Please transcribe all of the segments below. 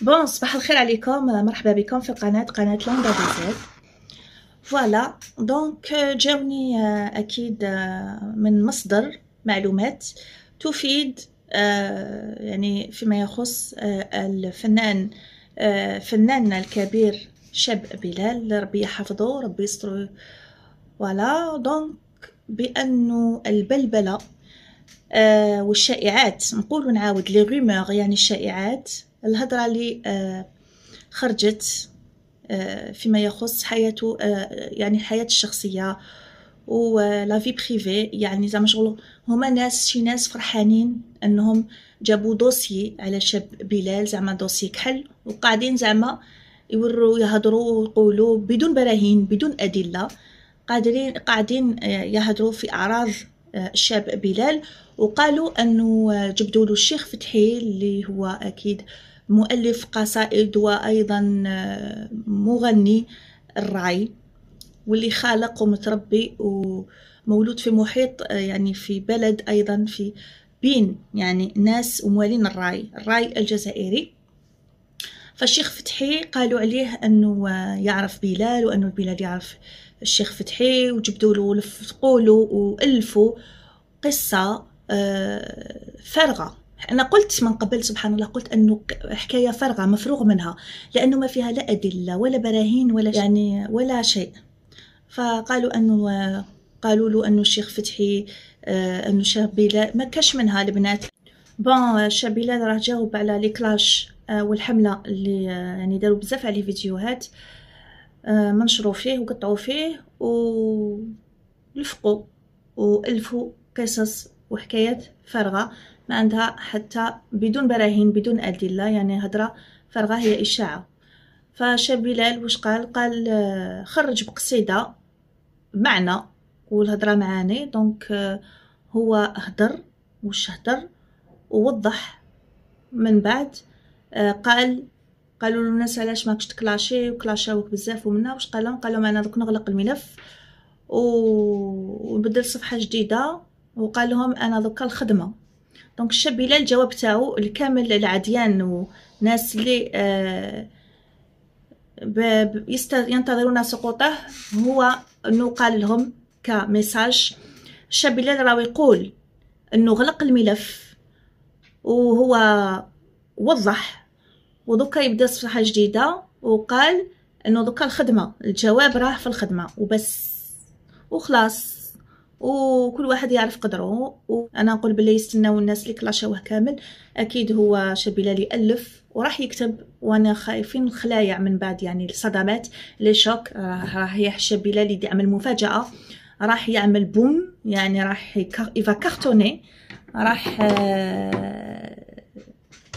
بون صباح الخير عليكم مرحبا بكم في القناه قناه لوندا بيزيد فوالا دونك جاوني euh, اكيد euh, من مصدر معلومات تفيد euh, يعني فيما يخص الفنان فناننا الكبير شاب بلال ربي يحفظه ربي يستر فوالا دونك بانه البلبله والشائعات نقول نعاود لي يعني الشائعات الهضره اللي آه، خرجت آه، فيما يخص حياته آه، يعني الحياه الشخصيه و في بريفي يعني زعما شغل هما ناس شي ناس فرحانين انهم جابوا دوسي على شاب بلال زعما دوسي كحل وقاعدين زعما يوروا يهضروا ويقولوا بدون براهين بدون ادله قادرين قاعدين يهضروا في اعراض الشاب بلال وقالوا انه جبدوا له الشيخ فتحي اللي هو اكيد مؤلف قصائد وأيضا آه، مغني الرعي واللي خالق ومتربي ومولود في محيط آه، يعني في بلد أيضا في بين يعني ناس وموالين الراي الراي الجزائري فالشيخ فتحي قالوا عليه أنه آه، يعرف بلال وأنه بلال يعرف الشيخ فتحي وجبدوا له لفقوا له وألفوا قصة فارغة انا قلت من قبل سبحان الله قلت انه حكايه فارغه مفروغ منها لانه ما فيها لا ادله ولا براهين ولا يعني ولا شيء فقالوا انه قالوا له انه الشيخ فتحي آه، انه شابيلا بلال ما كاش منها البنات بون شابيلا بلال راه جاوب على لي كلاش آه، والحمله اللي آه، يعني داروا بزاف عليه فيديوهات منشروا فيه وقطعوا فيه ولفقوا والفوا قصص وحكايات فارغة ما عندها حتى بدون براهين بدون أدلة يعني هضرة فارغة هي إشاعة فشاب بلال واش قال قال آه، خرج بقصيدة معنى والهضرة معاني دونك آه، هو هضر واش هضر ووضح من بعد آه، قال قالوا له الناس علاش ماكش تكلاشي وكلاشاوك بزاف ومنا واش قال لهم قال لهم انا دوك نغلق الملف ونبدل صفحه جديده وقال لهم انا دوكا الخدمه دونك الشاب بلال الجواب تاعو الكامل العديان وناس اللي آه ينتظرون سقوطه هو انه قال لهم كميساج الشاب بلال راه يقول انه غلق الملف وهو وضح ودوكا يبدا صفحه جديده وقال انه دوكا الخدمه الجواب راه في الخدمه وبس وخلاص وكل واحد يعرف قدره وانا نقول باللي يستناو الناس اللي كلاشوه كامل اكيد هو اللي الف وراح يكتب وانا خايفين الخلايع من بعد يعني الصدمات لي شوك راح يحشى بلالي يعمل مفاجاه راح يعمل بوم يعني راح يفا كارتوني راح آه،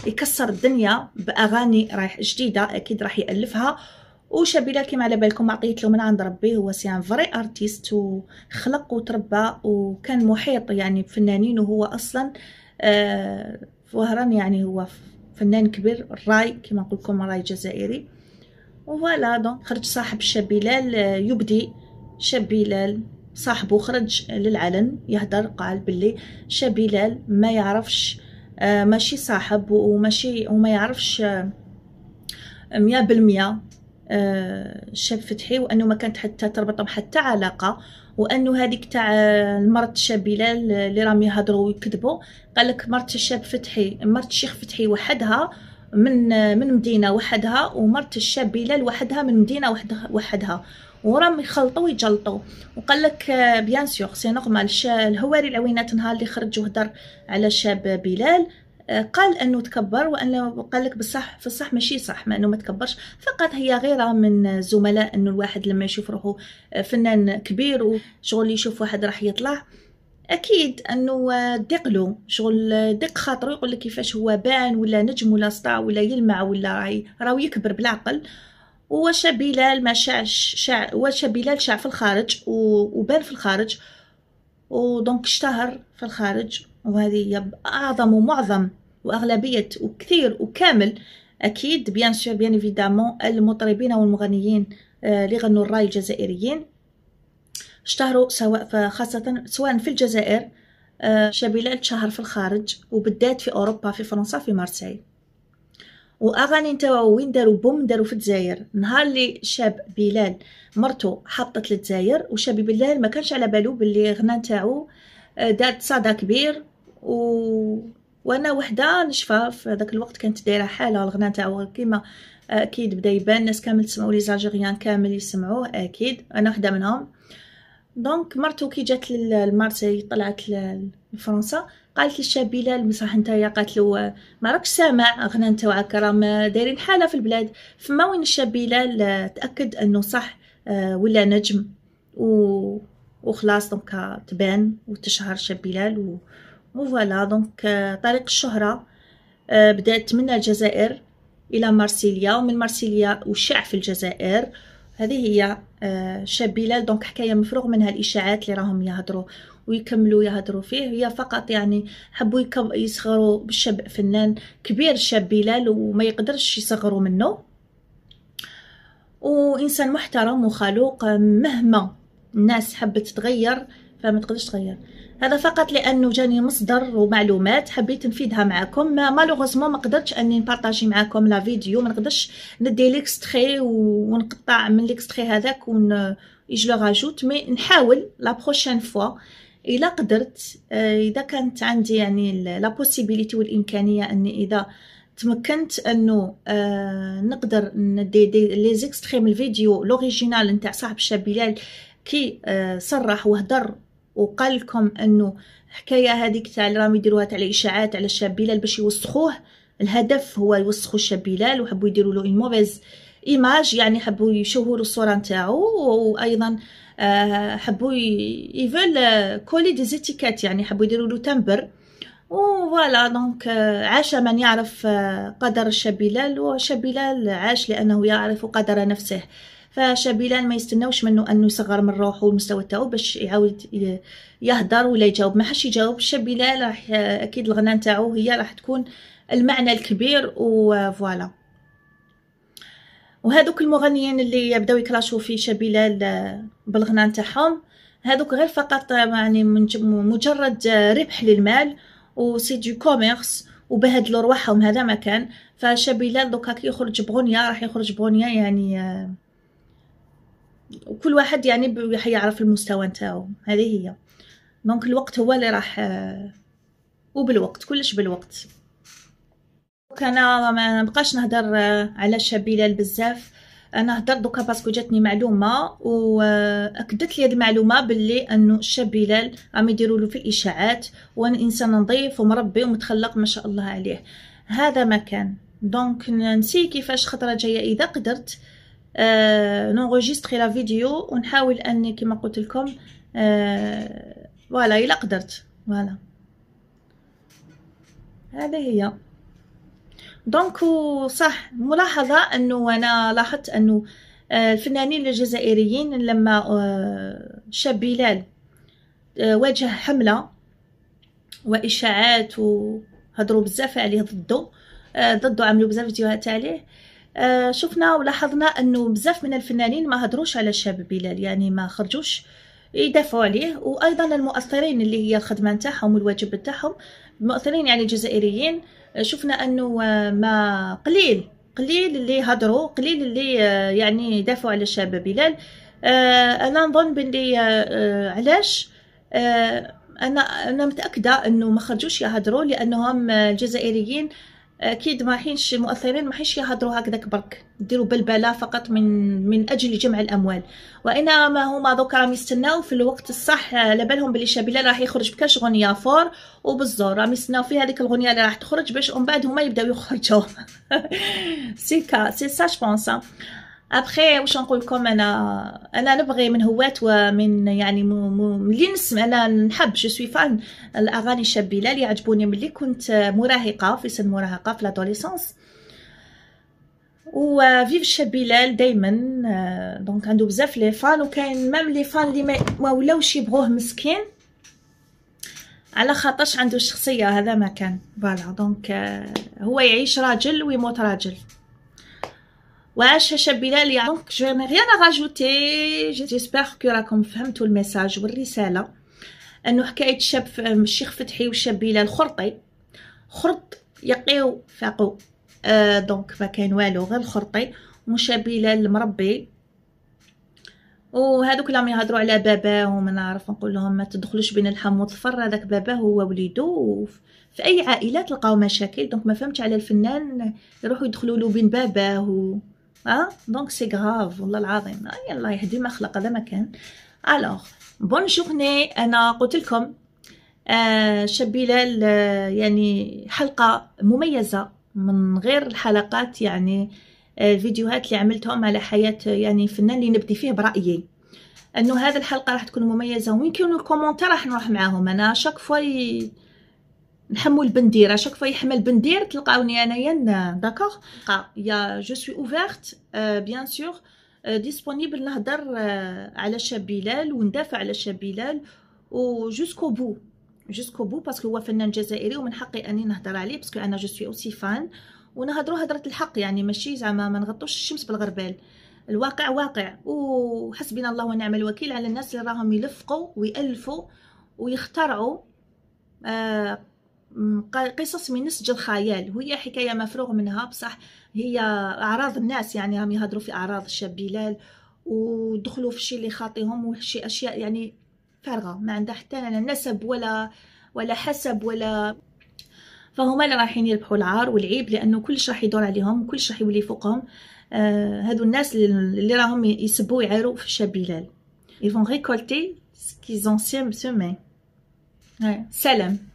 يكسر الدنيا باغاني راح جديده اكيد راح يالفها وشابيلا كيما على بالكم عطيت له من عند ربي هو سي ان فري ارتيست وخلق وتربى وكان محيط يعني بفنانين وهو اصلا آه وهران يعني هو فنان كبير راي كيما نقول لكم راي جزائري وفوالا دونك خرج صاحب شابيلال آه، يبدي شابيلال صاحبه خرج للعلن يهدر قال باللي شابيلال ما يعرفش آه، ماشي صاحب وماشي وما يعرفش آه، مية بالمية الشاب آه، فتحي وانه ما كانت حتى تربطهم حتى علاقه وانه هذيك تاع مرت الشاب بلال اللي راهم يهضروا ويكذبوا قال لك مرت الشاب فتحي مرت الشيخ فتحي وحدها من من مدينه وحدها ومرت الشاب بلال وحدها من مدينه وحدها وحدها ورام يخلطوا ويجلطوا وقال لك بيان سيغ سي نورمال الهواري العوينات نهار اللي خرج وهدر على شاب بلال آه، قال انه تكبر وانه قال لك بصح في الصح ماشي صح ما انه ما تكبرش فقط هي غيره من الزملاء انه الواحد لما يشوف روحه آه، فنان كبير وشغل يشوف واحد راح يطلع اكيد انه آه، دق له شغل دق خاطره يقول لك كيفاش هو بان ولا نجم ولا سطا ولا يلمع ولا راي راهو يكبر بالعقل واش بلال ما شاعش شاع واش بلال شاع في الخارج وبان في الخارج ودونك اشتهر في الخارج وهذه هي اعظم ومعظم واغلبيه وكثير وكامل اكيد بيان سور بيان ايفيدامون المطربين والمغنيين آه، اللي غنوا الراي الجزائريين اشتهروا سواء خاصه سواء في الجزائر آه، شابيلال تشهر في الخارج وبالذات في اوروبا في فرنسا في مارسيل واغاني نتاعو وين داروا بوم داروا في الجزائر نهار اللي شاب بلال مرتو حطت للجزائر وشاب بلال ما كانش على بالو باللي غنى نتاعو آه، دارت صدى كبير و وانا وحده نشفى في هذاك الوقت كانت دايره حاله الغناء تاعو كيما اكيد بدا يبان الناس كامل تسمعوا لي زالجيريان كامل يسمعوه اكيد انا وحده منهم دونك مرتو كي جات للمارسي طلعت لفرنسا قالت بلال بصح نتايا قالت له ما راكش سامع غنى نتاعك راهم دايرين حاله في البلاد فما وين الشاب بلال آه، تاكد انه صح آه، ولا نجم و وخلاص دونك تبان وتشهر بلال و... وفوالا فوالا دونك آه، طريق الشهرة آه، بدأت من الجزائر إلى مارسيليا ومن مارسيليا وشع في الجزائر هذه هي آه، شاب بلال دونك حكاية مفروغ منها الإشاعات اللي راهم يهضروا ويكملوا يهضروا فيه هي فقط يعني حبوا يصغروا بالشاب فنان كبير شاب بلال وما يقدرش يصغروا منه وإنسان محترم وخلوق مهما الناس حبت تغير فما تقدرش تغير هذا فقط لانه جاني مصدر ومعلومات حبيت نفيدها معكم ما مالوغوزمون ما قدرتش اني نبارطاجي معكم لا فيديو ما نقدرش ندي ليكستري ونقطع من ليكستري هذاك ون جو راجوت مي نحاول لا بروشين فوا الا قدرت آه، اذا كانت عندي يعني لا بوسيبيليتي والامكانيه اني اذا تمكنت انه آه نقدر ندي لي زيكستريم الفيديو لوريجينال نتاع صاحب الشاب بلال كي آه صرح وهدر لكم انه الحكايه هذيك تاع اللي راهم يديروها تاع الاشاعات على الشاب بلال باش يوسخوه الهدف هو يوسخوا الشاب بلال وحبوا يديروا له اون موفيز ايماج يعني حبوا يشوهوا الصوره نتاعو وايضا آه، حبوا يفول كولي دي زيتيكات يعني حبوا يديروا له تمبر وفوالا دونك آه، عاش من يعرف آه، قدر الشاب بلال وشاب بلال عاش لانه يعرف قدر نفسه فشبيلان ما يستناوش منه انه يصغر من روحه والمستوى تاعو باش يعاود يهدر ولا يجاوب ما حش يجاوب شبيلان راح اكيد الغنان تاعو هي راح تكون المعنى الكبير وفوالا وهذوك المغنيين اللي يبداو يكلاشوا في شبيلال آه، بالغنان تاعهم هذوك غير فقط آه، يعني مجرد آه، ربح للمال وسي دو كوميرس وبهدلوا رواحهم هذا ما كان فشابيلال دوكا كي يخرج بغنيه راح يخرج بغنيه يعني وكل واحد يعني راح يعرف المستوى نتاعو هذه هي دونك الوقت هو اللي راح آه، وبالوقت كلش بالوقت انا ما نبقاش نهضر آه، على شاب بلال بزاف انا هضرت دوكا باسكو جاتني معلومه واكدت آه، لي هذه المعلومه باللي انه الشاب بلال عم يديروا له في الاشاعات وان انسان نظيف ومربي ومتخلق ما شاء الله عليه هذا ما كان دونك نسي كيفاش خطره جايه اذا قدرت آه، نونغوجيستري لا فيديو ونحاول اني كما قلت لكم آه، فوالا الا قدرت فوالا هذه هي دونك صح ملاحظه انه انا لاحظت انه آه، الفنانين الجزائريين لما شاب بلال واجه حمله واشاعات وهضروا بزاف عليه ضده ضده عملوا بزاف فيديوهات عليه آه، شفنا ولاحظنا انه بزاف من الفنانين ما هدروش على الشاب بلال يعني ما خرجوش يدافعوا عليه وايضا المؤثرين اللي هي الخدمه نتاعهم والواجب نتاعهم المؤثرين يعني الجزائريين آه، شفنا انه آه، ما قليل قليل اللي هدروا قليل اللي يعني دافعوا على الشاب بلال انا نظن باللي علاش انا انا متاكده انه ما خرجوش يهضروا لانهم الجزائريين اكيد ما حينش المؤثرين ما حينش يهضروا هكذاك برك يديروا بلبله فقط من من اجل جمع الاموال وانما هما دوك راهم يستناو في الوقت الصح على بالهم بلي شابيلال راح يخرج بكاش غنيه فور وبالزور راهم يستناو في هذيك الغنيه اللي راح تخرج باش ومن بعد هما يبداو يخرجوا سي كا سي سا جو بونس ابخي واش نقول لكم انا انا نبغي من هواة ومن يعني ملي نسمع انا نحب جو سوي فان الاغاني الشابيله اللي عجبوني ملي كنت مراهقه في سن المراهقه في لادوليسونس و فيف الشابيله دائما دونك عنده بزاف لي فان وكاين مام لي فان اللي ما ولاوش يبغوه مسكين على خاطرش عنده الشخصيه هذا ما كان فوالا آه، دونك هو يعيش راجل ويموت راجل Ouais, شاب بلال يا دونك جو rien à rajouter. جيسبر كو راكم فهمتوا الميساج والرسالة انه حكاية شاب الشيخ فتحي وشاب بلال خرطي خرط يقيو فاقو آه دونك ما كاين والو غير الخرطي وشاب بلال مربي وهذوك اللي يهضروا على باباه وما نعرف نقول لهم ما تدخلوش بين الحم والظفر هذاك باباه هو وليدو في اي عائله تلقاو مشاكل دونك ما فهمتش على الفنان يروحوا يدخلوا له بين باباه و... اه دونك سي غراف والله العظيم آه يلا يهدي ما خلق هذا ما كان الوغ بون جورني انا قلت لكم آه بلال آه، يعني حلقه مميزه من غير الحلقات يعني الفيديوهات آه، اللي عملتهم على حياه يعني فنان اللي نبدي فيه برايي انه هذه الحلقه راح تكون مميزه وين كانوا الكومونتير راح نروح معاهم انا شاك فوا نحمو البندير شاك فوا يحمل بندير تلقاوني انايا داكوغ يا جو سوي اوفيرت بيان سور ديسپونيبل نهضر آه، على شاب بلال وندافع على شاب بلال و بو جوسكو بو باسكو هو فنان جزائري ومن حقي اني نهضر عليه باسكو انا جو سوي اوسي فان ونهضروا هضره الحق يعني ماشي زعما ما نغطوش الشمس بالغربال الواقع واقع وحسبنا الله ونعم الوكيل على الناس اللي راهم يلفقوا ويالفوا ويخترعوا آه قصص من نسج الخيال وهي حكاية مفروغ منها بصح هي أعراض الناس يعني راهم يهضروا في أعراض الشاب بلال ودخلوا في شيء اللي خاطيهم وشي أشياء يعني فارغة ما عندها حتى لا نسب ولا ولا حسب ولا فهما اللي رايحين يربحوا العار والعيب لانه كلش راح يدور عليهم وكلش راح يولي فوقهم آه هادو الناس اللي راهم يسبوا ويعيروا في الشاب بلال ils vont récolter ce qu'ils ont semé سلام